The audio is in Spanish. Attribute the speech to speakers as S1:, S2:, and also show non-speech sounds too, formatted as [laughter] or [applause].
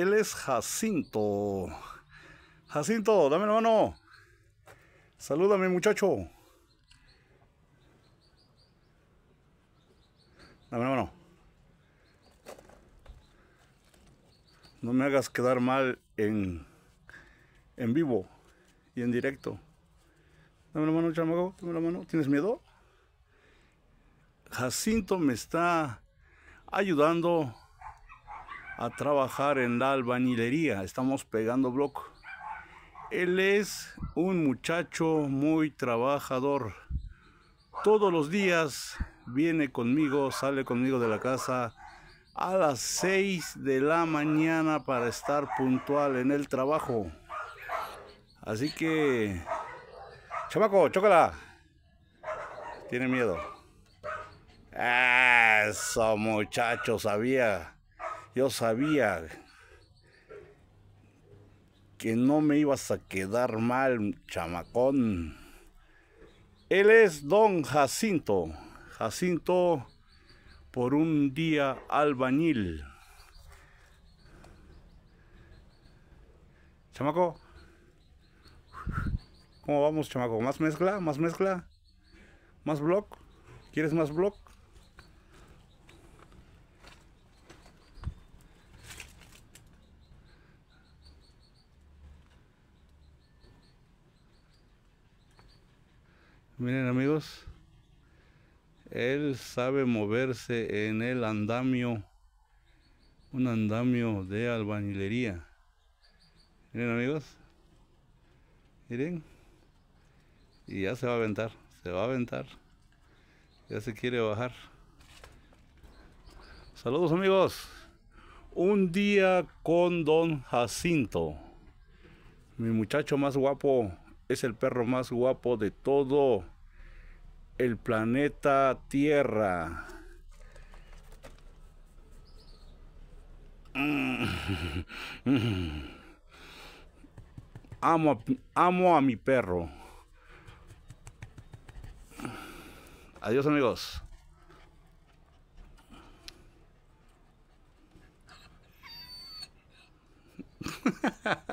S1: Él es Jacinto. Jacinto, dame la mano. Salúdame, muchacho. Dame la mano. No me hagas quedar mal en, en vivo y en directo. Dame la mano, chamaco. Dame la mano. ¿Tienes miedo? Jacinto me está ayudando a trabajar en la albañilería. Estamos pegando block Él es un muchacho muy trabajador. Todos los días viene conmigo, sale conmigo de la casa a las 6 de la mañana para estar puntual en el trabajo. Así que... Chamaco, chócala. Tiene miedo. Eso, muchacho, sabía. Yo sabía que no me ibas a quedar mal, chamacón. Él es don Jacinto. Jacinto por un día albañil. Chamaco. ¿Cómo vamos, chamaco? ¿Más mezcla? ¿Más mezcla? ¿Más blog? ¿Quieres más block. quieres más block? Miren amigos, él sabe moverse en el andamio, un andamio de albañilería. Miren amigos, miren, y ya se va a aventar, se va a aventar, ya se quiere bajar. Saludos amigos, un día con don Jacinto, mi muchacho más guapo es el perro más guapo de todo el planeta Tierra. Mm. Amo, amo a mi perro. Adiós amigos. [laughs]